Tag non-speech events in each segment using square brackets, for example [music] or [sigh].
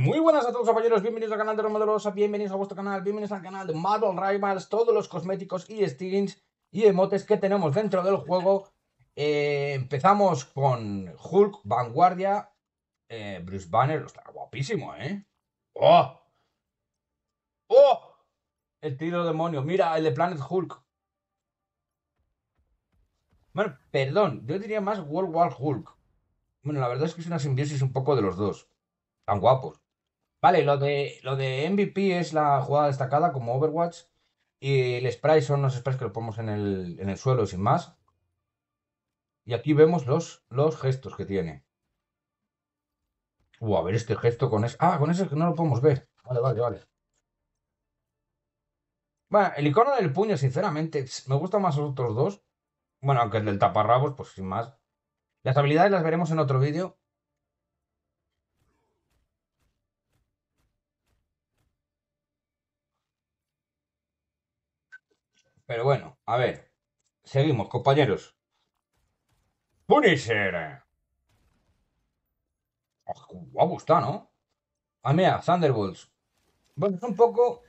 muy buenas a todos compañeros, bienvenidos al canal de Romadorosa, bienvenidos a vuestro canal, bienvenidos al canal de Marvel Rivals, todos los cosméticos y skins y emotes que tenemos dentro del juego. Eh, empezamos con Hulk, Vanguardia, eh, Bruce Banner, está guapísimo, ¿eh? ¡Oh! ¡Oh! El tiro demonio, mira, el de Planet Hulk. Bueno, perdón, yo diría más World War Hulk. Bueno, la verdad es que es una simbiosis un poco de los dos. Tan guapos. Vale, lo de, lo de MVP es la jugada destacada como Overwatch. Y el spray son los sprays que lo ponemos en el, en el suelo sin más. Y aquí vemos los, los gestos que tiene. o a ver este gesto con ese. Ah, con ese que no lo podemos ver. Vale, vale, vale. Bueno, el icono del puño, sinceramente, me gusta más los otros dos. Bueno, aunque el del taparrabos, pues sin más. Las habilidades las veremos en otro vídeo. Pero bueno, a ver. Seguimos, compañeros. Punisher. Va a está, ¿no? Ah, mira, Thunderbolts. Bueno, es un poco...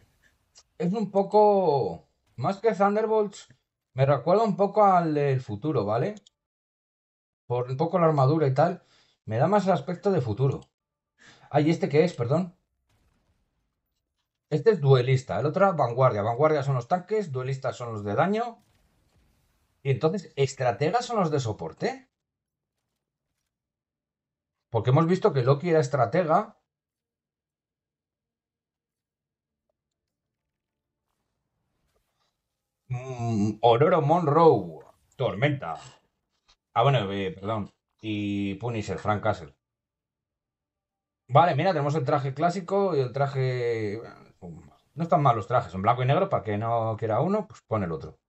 Es un poco... Más que Thunderbolts, me recuerda un poco al del futuro, ¿vale? Por un poco la armadura y tal. Me da más el aspecto de futuro. Ay, ¿este qué es? Perdón. Este es duelista, el otro vanguardia. Vanguardia son los tanques, duelistas son los de daño. Y entonces, estrategas son los de soporte. Porque hemos visto que Loki era estratega. Mm, Ororo Monroe, Tormenta. Ah, bueno, eh, perdón. Y Punisher, Frank Castle. Vale, mira, tenemos el traje clásico y el traje no están mal los trajes, son blanco y negro, para que no quiera uno, pues pone el otro.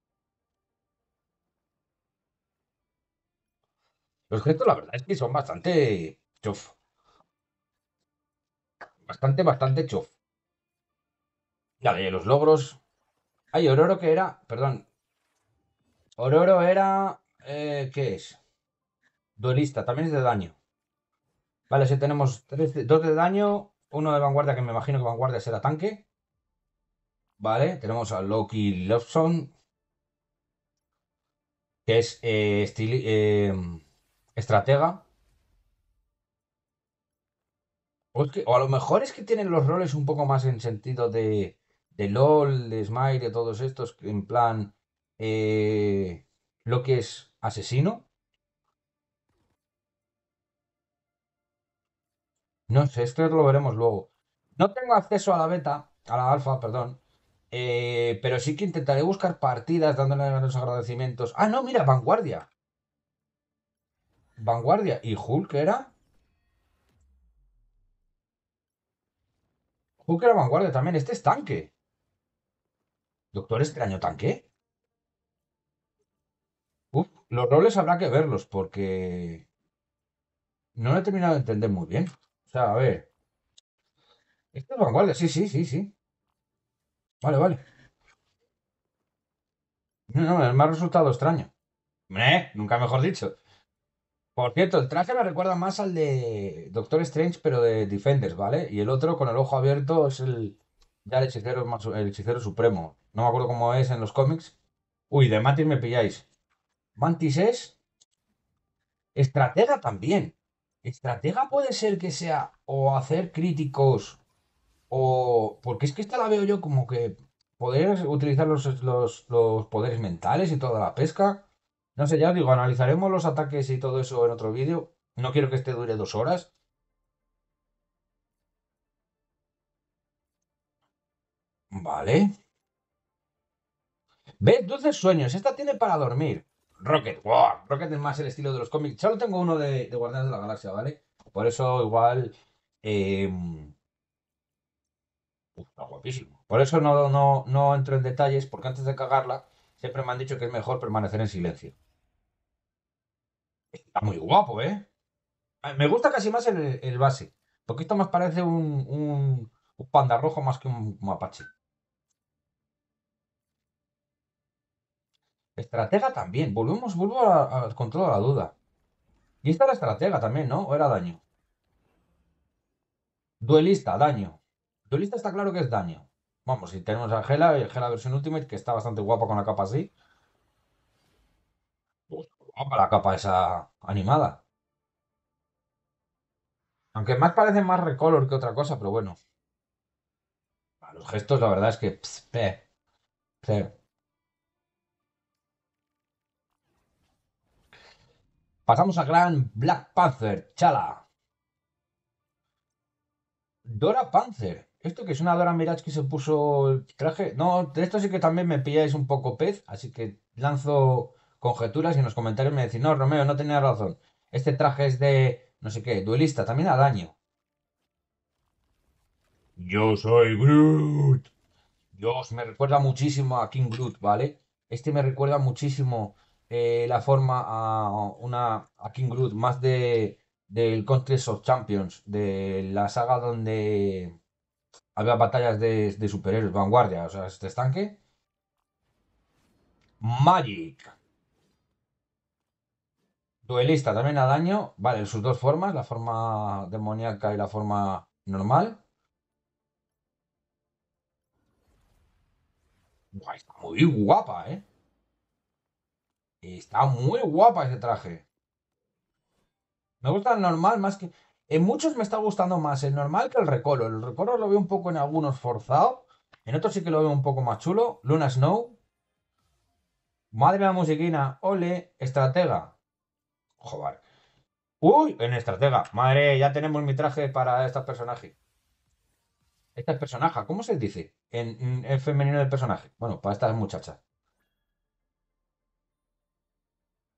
Los gestos, la verdad es que son bastante chof. Bastante, bastante chof. Vale, los logros. Hay Ororo que era. Perdón. Ororo era. Eh, ¿Qué es? Duelista, también es de daño. Vale, si tenemos dos de daño, uno de vanguardia, que me imagino que vanguardia será tanque. ¿vale? Tenemos a Loki Lovson, que es eh, eh, estratega. Pues o, a lo mejor es que tienen los roles un poco más en sentido de, de LOL, de SMILE de todos estos, en plan, eh, Lo que es asesino. No sé, esto lo veremos luego. No tengo acceso a la beta, a la alfa, perdón, eh, pero sí que intentaré buscar partidas dándole los agradecimientos. Ah, no, mira, Vanguardia. Vanguardia. ¿Y Hulk era? Hulk era Vanguardia también. Este es tanque. Doctor Extraño tanque. los roles habrá que verlos porque no lo he terminado de entender muy bien. O sea, a ver. Este es Vanguardia, sí, sí, sí, sí. Vale, vale. No, no, me ha resultado extraño. ¿Eh? Nunca mejor dicho. Por cierto, el traje me recuerda más al de Doctor Strange, pero de Defenders, ¿vale? Y el otro con el ojo abierto es el. Ya el hechicero, el hechicero supremo. No me acuerdo cómo es en los cómics. Uy, de Mantis me pilláis. Mantis es. Estratega también. Estratega puede ser que sea o hacer críticos o porque es que esta la veo yo como que poder utilizar los, poderes mentales y toda la pesca. No sé, ya digo, analizaremos los ataques y todo eso en otro vídeo. No quiero que este dure dos horas. Vale. ¿Ve? 12 sueños. Esta tiene para dormir. Rocket. Wow. Rocket es más el estilo de los cómics. Solo tengo uno de, de Guardianes de la Galaxia, ¿vale? Por eso igual... Eh está guapísimo. Por eso no, no, no entro en detalles, porque antes de cagarla, siempre me han dicho que es mejor permanecer en silencio. Está muy guapo, ¿eh? Me gusta casi más el, base. Porque esto más parece un, un, panda rojo más que un mapache. Estratega también. Volvemos, vuelvo al control de la duda. Y está la estratega también, ¿no? ¿O era daño? Duelista, daño lista está claro que es daño. Vamos, si tenemos a Gela, y eh, Gela versión Ultimate, que está bastante guapa con la capa así. guapa la capa esa animada. Aunque más parece más recolor que otra cosa, pero bueno. A los gestos, la verdad es que. Pasamos a gran Black Panther, chala. Dora Panther. ¿Esto que es una Dora Mirage que se puso el traje? No, de esto sí que también me pilláis un poco pez, así que lanzo conjeturas y en los comentarios me decís, no, Romeo, no tenía razón. Este traje es de, no sé qué, duelista, también a daño. Yo soy Groot. Dios, me recuerda muchísimo a King Groot, ¿vale? Este me recuerda muchísimo eh, la forma a una a King Groot, más de del Contest of Champions, de la saga donde había batallas de, superhéroes, vanguardia, o sea, este estanque. Magic. Duelista también a daño. Vale, sus dos formas, la forma demoníaca y la forma normal. ¡Guay! está muy guapa, ¿eh? Está muy guapa ese traje. Me gusta el normal más que... En muchos me está gustando más el normal que el recolo. El recolo lo veo un poco en algunos forzado. En otros sí que lo veo un poco más chulo. Luna Snow. Madre de la musiquina. Ole. Estratega. Joder. Uy, en estratega. Madre, ya tenemos mi traje para estos personajes. Estas personaje ¿cómo se dice? En, femenino del personaje. Bueno, para estas muchachas.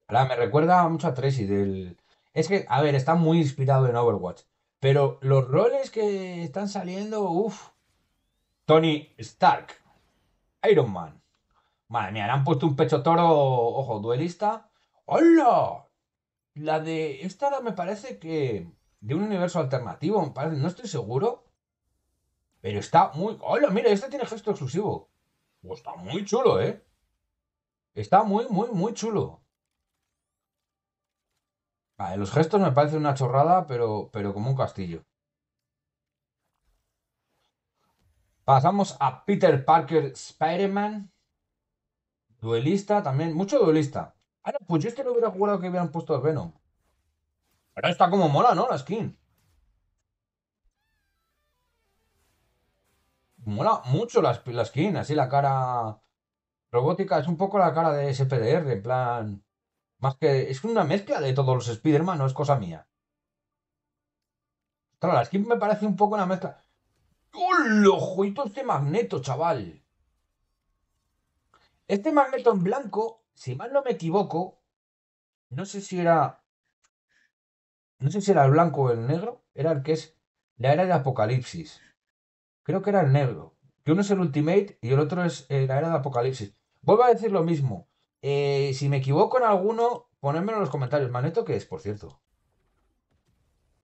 Ahora me recuerda mucho a Tracy del, es que, a ver, está muy inspirado en Overwatch. Pero los roles que están saliendo, uff. Tony Stark, Iron Man. Madre mía, le han puesto un pecho toro, ojo, duelista. ¡Hola! La de. Esta me parece que. De un universo alternativo, me parece, no estoy seguro. Pero está muy. ¡Hola! Mira, este tiene gesto exclusivo. Pues está muy chulo, ¿eh? Está muy, muy, muy chulo. Vale, los gestos me parecen una chorrada, pero, pero como un castillo. Pasamos a Peter Parker Spider-Man. Duelista también, mucho duelista. Ahora, pues yo este no hubiera jugado que hubieran puesto el Venom. Pero está como mola, ¿no? La skin. Mola mucho la skin, así la cara robótica. Es un poco la cara de SPDR, en plan más que. Es una mezcla de todos los Spider-Man, no es cosa mía. Claro, es que me parece un poco una mezcla. lo Ojitos este magneto, chaval. Este magneto en blanco, si mal no me equivoco, no sé si era. No sé si era el blanco o el negro. Era el que es la era de apocalipsis. Creo que era el negro. Que uno es el Ultimate y el otro es eh, la era de apocalipsis. Vuelvo a decir lo mismo. Eh, si me equivoco en alguno, ponedmelo en los comentarios. Maneto, que es, por cierto?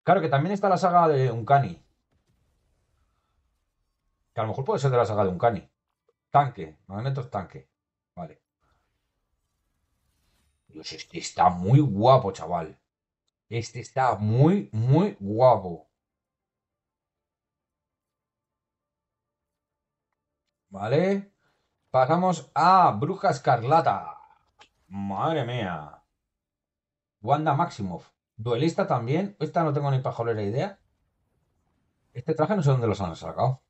Claro, que también está la saga de Uncanny. Que a lo mejor puede ser de la saga de Uncanny. Tanque. Magneto tanque. Vale. Dios, este está muy guapo, chaval. Este está muy, muy guapo. ¿Vale? Pasamos a Bruja Escarlata. Madre mía. Wanda Maximoff. Duelista también. Esta no tengo ni pajolera idea. Este traje no sé dónde los han sacado.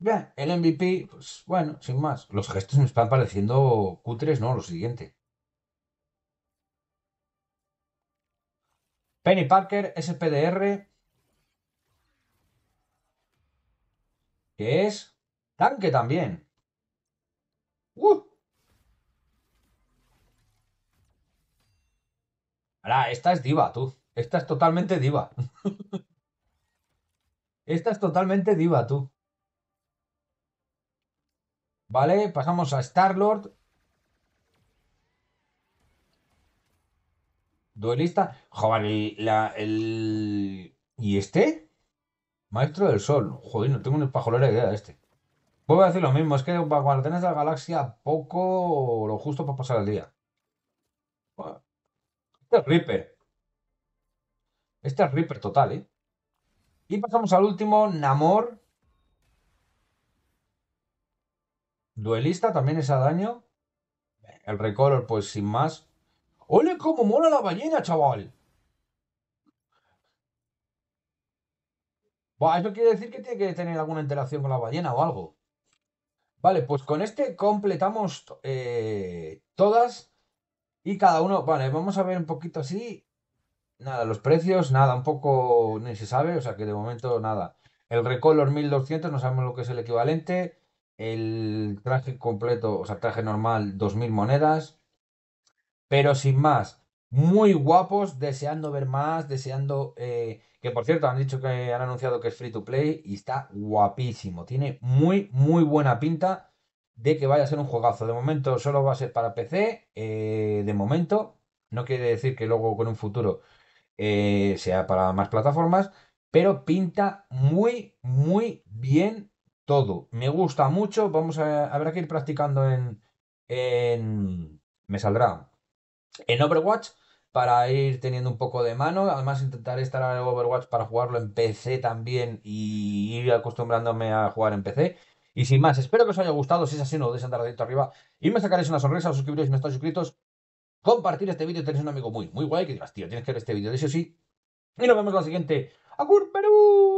Bien, el MVP, pues bueno, sin más. Los gestos me están pareciendo cutres, ¿no? Lo siguiente. Penny Parker, SPDR. Que es tanque también. ¡Uh! esta es diva, tú. Esta es totalmente diva. [laughs] esta es totalmente diva, tú. Vale, pasamos a Star-Lord. Duelista. Joder, y la, ¿Y este? Maestro del Sol. Joder, no tengo ni pajolera idea de este. Vuelvo a decir lo mismo, es que cuando tienes la Galaxia poco lo justo para pasar el día. Este es Reaper. Este es Reaper total, ¿eh? Y pasamos al último, Namor. Duelista, también es a daño. El Recolor, pues sin más. ¡Ole, cómo mola la ballena, chaval! Bueno, eso quiere decir que tiene que tener alguna interacción con la ballena o algo. Vale, pues con este completamos eh, todas y cada uno, vale, vamos a ver un poquito así. Nada, los precios, nada, un poco ni se sabe, o sea que de momento nada. El Recolor 1200, no sabemos lo que es el equivalente. El traje completo, o sea, traje normal, 2000 monedas. Pero sin más, muy guapos, deseando ver más, deseando. Eh, que por cierto, han dicho que han anunciado que es free to play y está guapísimo. Tiene muy, muy buena pinta de que vaya a ser un juegazo. De momento solo va a ser para PC, eh, de momento. No quiere decir que luego con un futuro eh, sea para más plataformas, pero pinta muy, muy bien todo. Me gusta mucho, vamos a, habrá que ir practicando en, en... Me saldrá. En Overwatch para ir teniendo un poco de mano. Además, intentaré estar en Overwatch para jugarlo en PC también y ir acostumbrándome a jugar en PC. Y sin más, espero que os haya gustado. Si es así, no lo deis andar dedito arriba. Y me sacaréis una sonrisa, suscribiros si no estáis suscritos. Compartir este vídeo. Tenéis un amigo muy, muy guay que digas, tío, tienes que ver este vídeo. De eso sí. Y nos vemos en la siguiente. ¡Acur Perú!